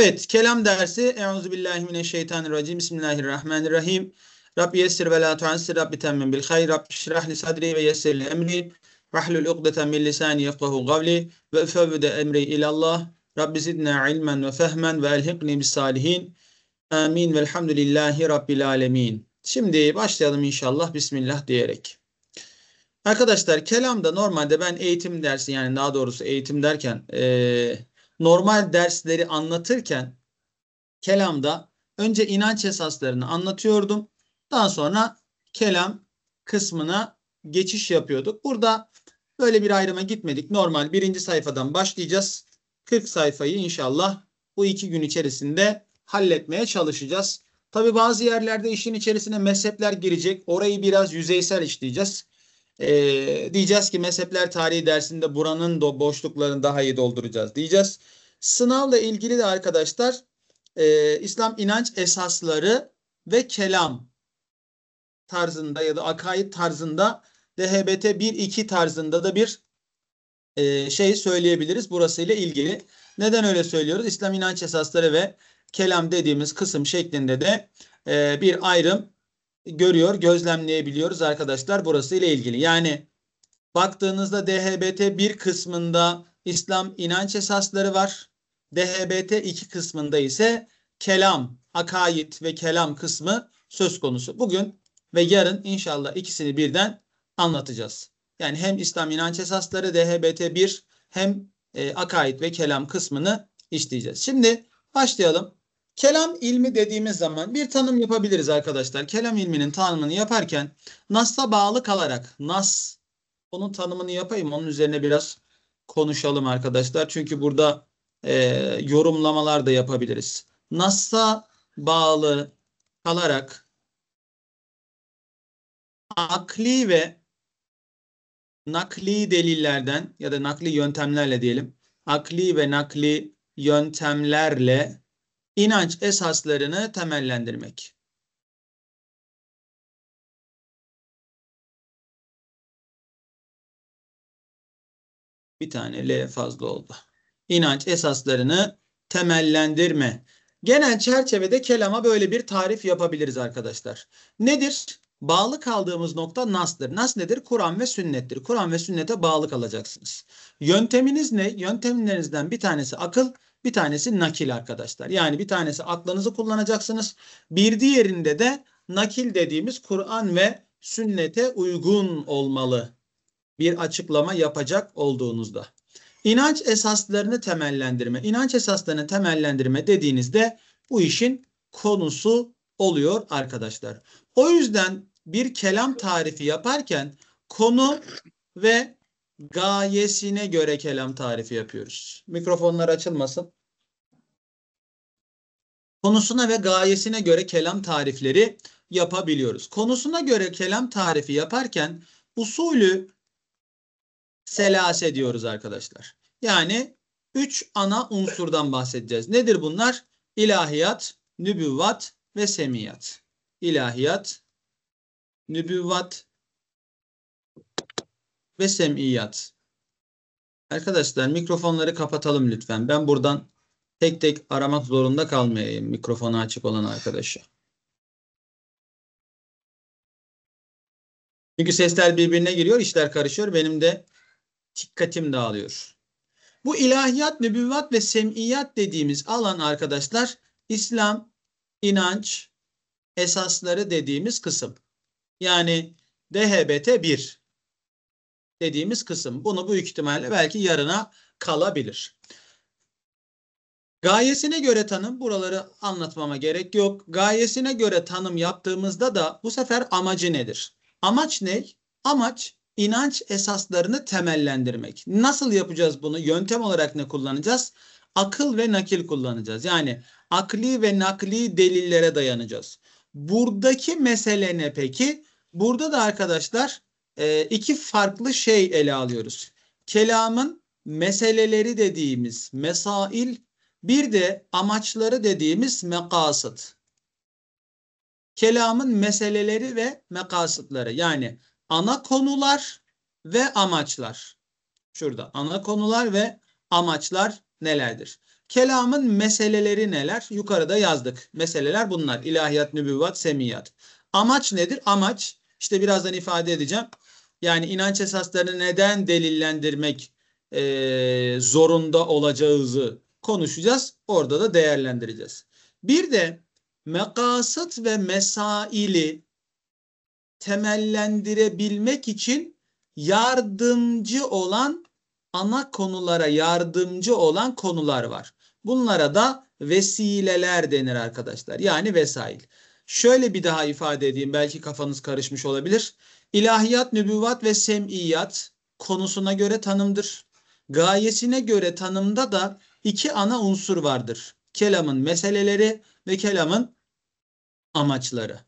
Evet, kelam dersi. Euzu billahi mineşşeytanirracim. Bismillahirrahmanirrahim. Rabbi yessir ve la tuassir Rabbi temmin bil hayr. Rabbi şrah li sadri ve yessir li emri. Vahlul ukdeten min lisani yefkahu gavli ve fevvide emri ilallah. Rabbi zidna ilmen ve fehmen ve elhikni bis salihin. Amin velhamdülillahi rabbil alemin. Şimdi başlayalım inşallah bismillah diyerek. Arkadaşlar kelamda normalde ben eğitim dersi yani daha doğrusu eğitim derken ee, normal dersleri anlatırken kelamda önce inanç esaslarını anlatıyordum. Daha sonra kelam kısmına geçiş yapıyorduk. Burada böyle bir ayrıma gitmedik. Normal birinci sayfadan başlayacağız. 40 sayfayı inşallah bu iki gün içerisinde halletmeye çalışacağız. Tabi bazı yerlerde işin içerisine mezhepler girecek. Orayı biraz yüzeysel işleyeceğiz. Ee, diyeceğiz ki mezhepler tarihi dersinde buranın da boşluklarını daha iyi dolduracağız diyeceğiz. Sınavla ilgili de arkadaşlar e, İslam inanç esasları ve kelam tarzında ya da akaid tarzında DHBT 1-2 tarzında da bir e, şey söyleyebiliriz burasıyla ilgili. Neden öyle söylüyoruz? İslam inanç esasları ve kelam dediğimiz kısım şeklinde de e, bir ayrım görüyor, gözlemleyebiliyoruz arkadaşlar burası ile ilgili. Yani baktığınızda DHBT bir kısmında İslam inanç esasları var. DHBT iki kısmında ise kelam, akaid ve kelam kısmı söz konusu. Bugün ve yarın inşallah ikisini birden anlatacağız. Yani hem İslam inanç esasları DHBT 1 hem e, akaid ve kelam kısmını işleyeceğiz. Şimdi başlayalım. Kelam ilmi dediğimiz zaman bir tanım yapabiliriz arkadaşlar. Kelam ilminin tanımını yaparken Nas'la bağlı kalarak Nas onun tanımını yapayım. Onun üzerine biraz konuşalım arkadaşlar. Çünkü burada e, yorumlamalar da yapabiliriz. Nas'a bağlı kalarak akli ve nakli delillerden ya da nakli yöntemlerle diyelim. Akli ve nakli yöntemlerle inanç esaslarını temellendirmek. Bir tane L fazla oldu. İnanç esaslarını temellendirme. Genel çerçevede kelama böyle bir tarif yapabiliriz arkadaşlar. Nedir? Bağlı kaldığımız nokta nas'tır. Nas nedir? Kur'an ve sünnettir. Kur'an ve sünnete bağlı kalacaksınız. Yönteminiz ne? Yöntemlerinizden bir tanesi akıl, bir tanesi nakil arkadaşlar. Yani bir tanesi aklınızı kullanacaksınız. Bir diğerinde de nakil dediğimiz Kur'an ve sünnete uygun olmalı bir açıklama yapacak olduğunuzda. İnanç esaslarını temellendirme. İnanç esaslarını temellendirme dediğinizde bu işin konusu oluyor arkadaşlar. O yüzden bir kelam tarifi yaparken konu ve gayesine göre kelam tarifi yapıyoruz. Mikrofonlar açılmasın. Konusuna ve gayesine göre kelam tarifleri yapabiliyoruz. Konusuna göre kelam tarifi yaparken usulü selase diyoruz arkadaşlar. Yani üç ana unsurdan bahsedeceğiz. Nedir bunlar? İlahiyat, nübüvvat ve semiyat. İlahiyat, nübüvvat ve sem'iyat. Arkadaşlar mikrofonları kapatalım lütfen. Ben buradan tek tek aramak zorunda kalmayayım mikrofonu açık olan arkadaşı. Çünkü sesler birbirine giriyor, işler karışıyor. Benim de dikkatim dağılıyor. Bu ilahiyat, nübüvvat ve sem'iyat dediğimiz alan arkadaşlar İslam, inanç, esasları dediğimiz kısım. Yani DHBT 1 dediğimiz kısım. Bunu bu ihtimalle belki yarına kalabilir. Gayesine göre tanım buraları anlatmama gerek yok. Gayesine göre tanım yaptığımızda da bu sefer amacı nedir? Amaç ne? Amaç inanç esaslarını temellendirmek. Nasıl yapacağız bunu? Yöntem olarak ne kullanacağız? Akıl ve nakil kullanacağız. Yani akli ve nakli delillere dayanacağız. Buradaki mesele ne peki? Burada da arkadaşlar e, iki farklı şey ele alıyoruz. Kelamın meseleleri dediğimiz mesail bir de amaçları dediğimiz mekasıt. Kelamın meseleleri ve mekasıtları yani ana konular ve amaçlar. Şurada ana konular ve amaçlar nelerdir? Kelamın meseleleri neler? Yukarıda yazdık. Meseleler bunlar. İlahiyat, nübüvvat, semiyat. Amaç nedir? Amaç işte birazdan ifade edeceğim. Yani inanç esaslarını neden delillendirmek e, zorunda olacağızı konuşacağız. Orada da değerlendireceğiz. Bir de mekasıt ve mesaili temellendirebilmek için yardımcı olan ana konulara yardımcı olan konular var. Bunlara da vesileler denir arkadaşlar. Yani vesail. Şöyle bir daha ifade edeyim belki kafanız karışmış olabilir. İlahiyat, Nübüvat ve semiyat konusuna göre tanımdır. Gayesine göre tanımda da iki ana unsur vardır. Kelamın meseleleri ve kelamın amaçları.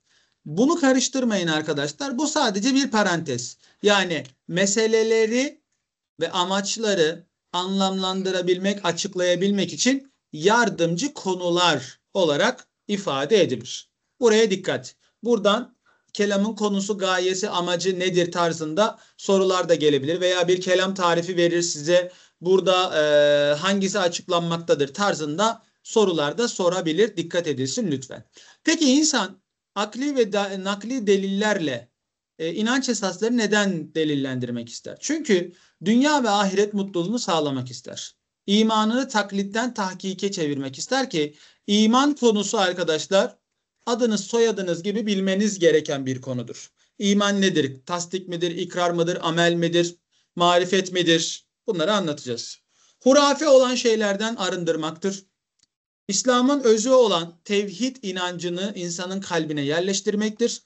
Bunu karıştırmayın arkadaşlar. Bu sadece bir parantez. Yani meseleleri ve amaçları anlamlandırabilmek, açıklayabilmek için yardımcı konular olarak ifade edilir. Buraya dikkat. Buradan kelamın konusu, gayesi, amacı nedir tarzında sorular da gelebilir. Veya bir kelam tarifi verir size burada e, hangisi açıklanmaktadır tarzında sorular da sorabilir. Dikkat edilsin lütfen. Peki insan akli ve da, nakli delillerle e, inanç esasları neden delillendirmek ister? Çünkü dünya ve ahiret mutluluğunu sağlamak ister. İmanını taklitten tahkike çevirmek ister ki iman konusu arkadaşlar adınız soyadınız gibi bilmeniz gereken bir konudur. İman nedir? Tasdik midir? İkrar mıdır? Amel midir? Marifet midir? Bunları anlatacağız. Hurafe olan şeylerden arındırmaktır. İslam'ın özü olan tevhid inancını insanın kalbine yerleştirmektir.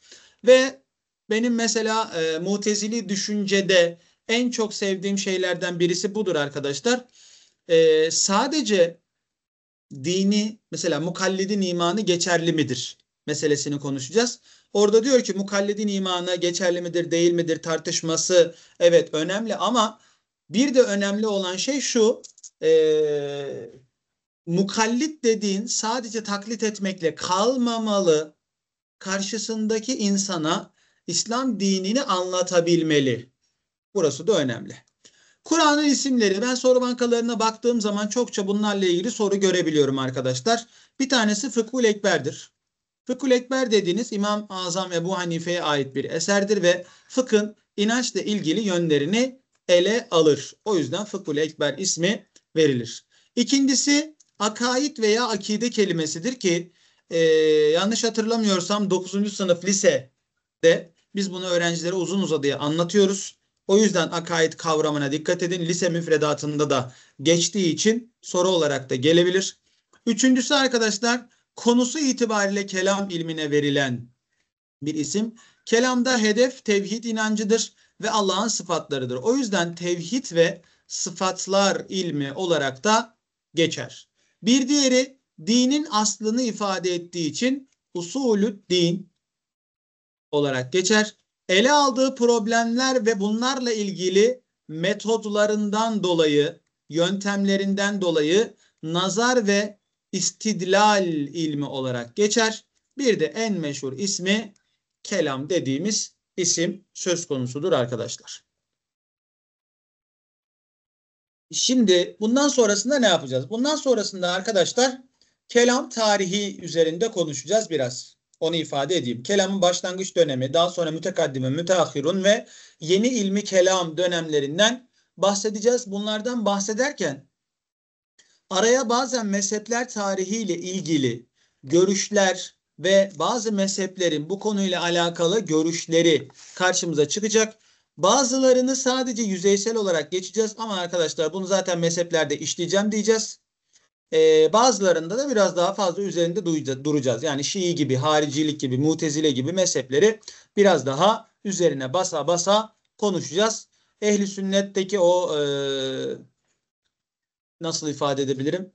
Ve benim mesela e, mutezili düşüncede en çok sevdiğim şeylerden birisi budur arkadaşlar. E, sadece dini mesela mukallidin imanı geçerli midir? meselesini konuşacağız. Orada diyor ki mukallidin imanı geçerli midir değil midir tartışması evet önemli ama bir de önemli olan şey şu e, mukallit dediğin sadece taklit etmekle kalmamalı karşısındaki insana İslam dinini anlatabilmeli. Burası da önemli. Kur'an'ın isimleri ben soru bankalarına baktığım zaman çokça bunlarla ilgili soru görebiliyorum arkadaşlar. Bir tanesi Fıkhul Ekber'dir. Fıkhül Ekber dediğiniz İmam Azam Ebu Hanife'ye ait bir eserdir ve fıkhın inançla ilgili yönlerini ele alır. O yüzden Fıkhül Ekber ismi verilir. İkincisi akaid veya akide kelimesidir ki e, yanlış hatırlamıyorsam 9. sınıf lisede biz bunu öğrencilere uzun uzadıya anlatıyoruz. O yüzden akaid kavramına dikkat edin. Lise müfredatında da geçtiği için soru olarak da gelebilir. Üçüncüsü arkadaşlar konusu itibariyle kelam ilmine verilen bir isim. Kelamda hedef tevhid inancıdır ve Allah'ın sıfatlarıdır. O yüzden tevhid ve sıfatlar ilmi olarak da geçer. Bir diğeri dinin aslını ifade ettiği için usulü din olarak geçer. Ele aldığı problemler ve bunlarla ilgili metodlarından dolayı, yöntemlerinden dolayı nazar ve istidlal ilmi olarak geçer. Bir de en meşhur ismi kelam dediğimiz isim söz konusudur arkadaşlar. Şimdi bundan sonrasında ne yapacağız? Bundan sonrasında arkadaşlar kelam tarihi üzerinde konuşacağız biraz. Onu ifade edeyim. Kelamın başlangıç dönemi, daha sonra mütekaddime, müteahhirun ve yeni ilmi kelam dönemlerinden bahsedeceğiz. Bunlardan bahsederken araya bazen mezhepler tarihiyle ilgili görüşler ve bazı mezheplerin bu konuyla alakalı görüşleri karşımıza çıkacak. Bazılarını sadece yüzeysel olarak geçeceğiz ama arkadaşlar bunu zaten mezheplerde işleyeceğim diyeceğiz. Ee, bazılarında da biraz daha fazla üzerinde duracağız. Yani Şii gibi, haricilik gibi, mutezile gibi mezhepleri biraz daha üzerine basa basa konuşacağız. Ehli sünnetteki o e, nasıl ifade edebilirim?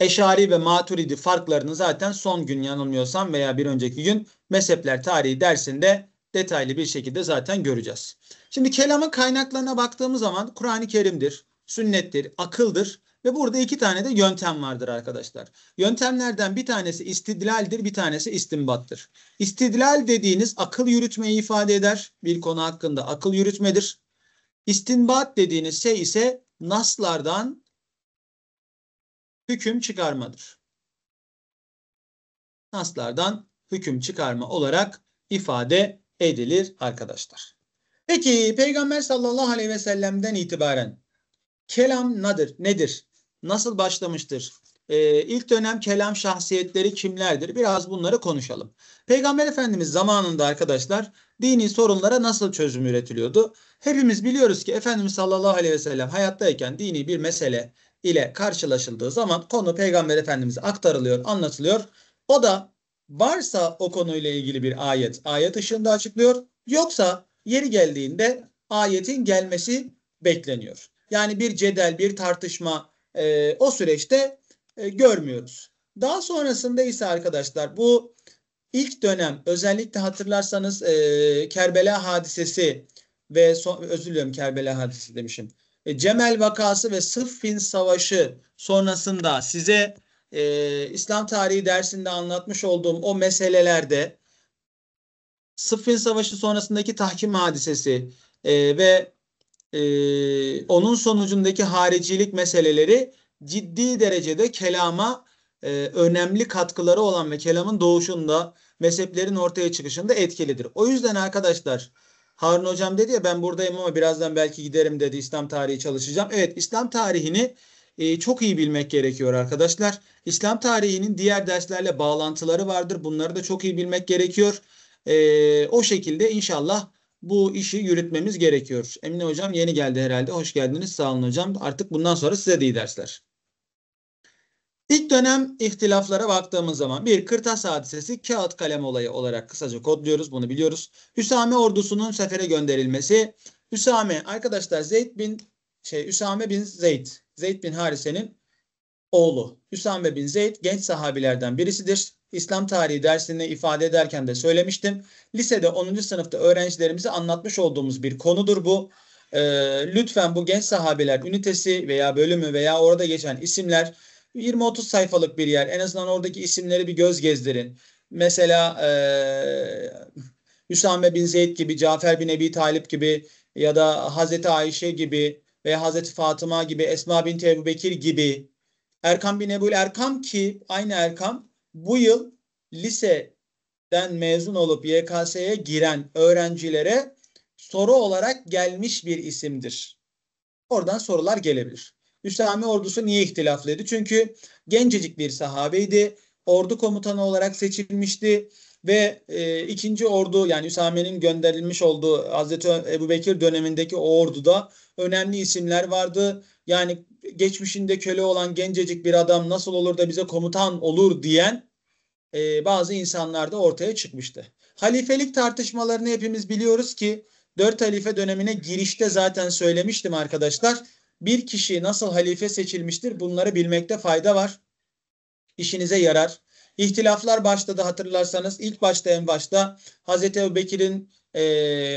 Eşari ve Maturidi farklarını zaten son gün yanılmıyorsam veya bir önceki gün mezhepler tarihi dersinde detaylı bir şekilde zaten göreceğiz. Şimdi kelamın kaynaklarına baktığımız zaman Kur'an-ı Kerim'dir, sünnettir, akıldır ve burada iki tane de yöntem vardır arkadaşlar. Yöntemlerden bir tanesi istidlaldir, bir tanesi istimbattır. İstidlal dediğiniz akıl yürütmeyi ifade eder. Bir konu hakkında akıl yürütmedir. İstinbat dediğiniz şey ise naslardan hüküm çıkarmadır. Naslardan hüküm çıkarma olarak ifade edilir arkadaşlar. Peki Peygamber sallallahu aleyhi ve sellem'den itibaren kelam nadir, nedir? Nasıl başlamıştır? Ee, ilk dönem kelam şahsiyetleri kimlerdir? Biraz bunları konuşalım. Peygamber Efendimiz zamanında arkadaşlar dini sorunlara nasıl çözüm üretiliyordu? Hepimiz biliyoruz ki Efendimiz sallallahu aleyhi ve sellem hayattayken dini bir mesele ile karşılaşıldığı zaman konu Peygamber Efendimiz'e aktarılıyor, anlatılıyor. O da varsa o konuyla ilgili bir ayet, ayet ışığında açıklıyor. Yoksa yeri geldiğinde ayetin gelmesi bekleniyor. Yani bir cedel, bir tartışma e, o süreçte e, görmüyoruz. Daha sonrasında ise arkadaşlar bu ilk dönem özellikle hatırlarsanız e, Kerbela hadisesi ve son, özür diliyorum Kerbela hadisesi demişim. E, Cemel vakası ve Sıffin Savaşı sonrasında size e, İslam tarihi dersinde anlatmış olduğum o meselelerde Sıffin Savaşı sonrasındaki tahkim hadisesi e, ve e, onun sonucundaki haricilik meseleleri ciddi derecede kelama e, önemli katkıları olan ve kelamın doğuşunda mezheplerin ortaya çıkışında etkilidir. O yüzden arkadaşlar Harun hocam dedi ya ben buradayım ama birazdan belki giderim dedi İslam tarihi çalışacağım. Evet İslam tarihini e, çok iyi bilmek gerekiyor arkadaşlar. İslam tarihinin diğer derslerle bağlantıları vardır. Bunları da çok iyi bilmek gerekiyor. E, o şekilde inşallah bu işi yürütmemiz gerekiyor. Emine hocam yeni geldi herhalde. Hoş geldiniz. Sağ olun hocam. Artık bundan sonra size de iyi dersler. İlk dönem ihtilaflara baktığımız zaman bir Kırtas hadisesi kağıt kalem olayı olarak kısaca kodluyoruz bunu biliyoruz. Hüsame ordusunun sefere gönderilmesi. Hüsame arkadaşlar Zeyd bin şey Hüsame bin Zeyd. Zeyd bin Harise'nin oğlu. Hüsame bin Zeyd genç sahabilerden birisidir. İslam tarihi dersinde ifade ederken de söylemiştim. Lisede 10. sınıfta öğrencilerimize anlatmış olduğumuz bir konudur bu. Ee, lütfen bu genç sahabiler ünitesi veya bölümü veya orada geçen isimler 20-30 sayfalık bir yer. En azından oradaki isimleri bir göz gezdirin. Mesela e, Hüsame bin Zeyd gibi, Cafer bin Ebi Talip gibi ya da Hazreti Ayşe gibi veya Hazreti Fatıma gibi, Esma bin Ebu Bekir gibi Erkam bin Ebu'l Erkam ki aynı Erkam bu yıl liseden mezun olup YKS'ye giren öğrencilere soru olarak gelmiş bir isimdir. Oradan sorular gelebilir. Üsame ordusu niye ihtilaflıydı? Çünkü gencecik bir sahabeydi. Ordu komutanı olarak seçilmişti ve e, ikinci ordu yani Üsame'nin gönderilmiş olduğu Hazreti Ebu Bekir dönemindeki o orduda önemli isimler vardı. Yani geçmişinde köle olan gencecik bir adam nasıl olur da bize komutan olur diyen e, bazı insanlar da ortaya çıkmıştı. Halifelik tartışmalarını hepimiz biliyoruz ki dört halife dönemine girişte zaten söylemiştim arkadaşlar bir kişi nasıl halife seçilmiştir bunları bilmekte fayda var. İşinize yarar. İhtilaflar başladı hatırlarsanız ilk başta en başta Hazreti Bekir'in e,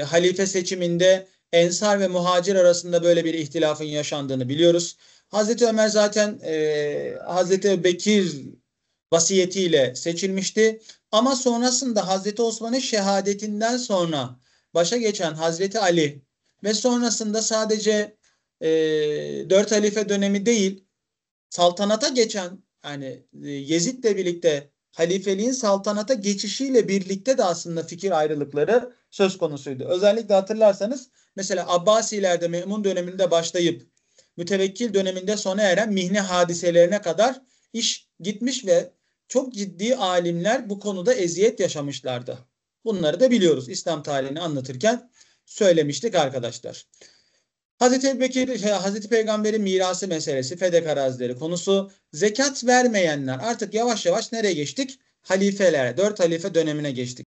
halife seçiminde Ensar ve Muhacir arasında böyle bir ihtilafın yaşandığını biliyoruz. Hazreti Ömer zaten e, Hazreti Bekir vasiyetiyle seçilmişti. Ama sonrasında Hazreti Osman'ın şehadetinden sonra başa geçen Hazreti Ali ve sonrasında sadece e, dört halife dönemi değil saltanata geçen yani e, Yezid'le birlikte halifeliğin saltanata geçişiyle birlikte de aslında fikir ayrılıkları söz konusuydu. Özellikle hatırlarsanız mesela Abbasilerde Memun döneminde başlayıp mütevekkil döneminde sona eren mihne hadiselerine kadar iş gitmiş ve çok ciddi alimler bu konuda eziyet yaşamışlardı. Bunları da biliyoruz. İslam tarihini anlatırken söylemiştik arkadaşlar. Hazreti Ebubekir, şey, Hazreti Peygamber'in mirası meselesi, fedek arazileri konusu, zekat vermeyenler artık yavaş yavaş nereye geçtik? Halifeler, dört halife dönemine geçtik.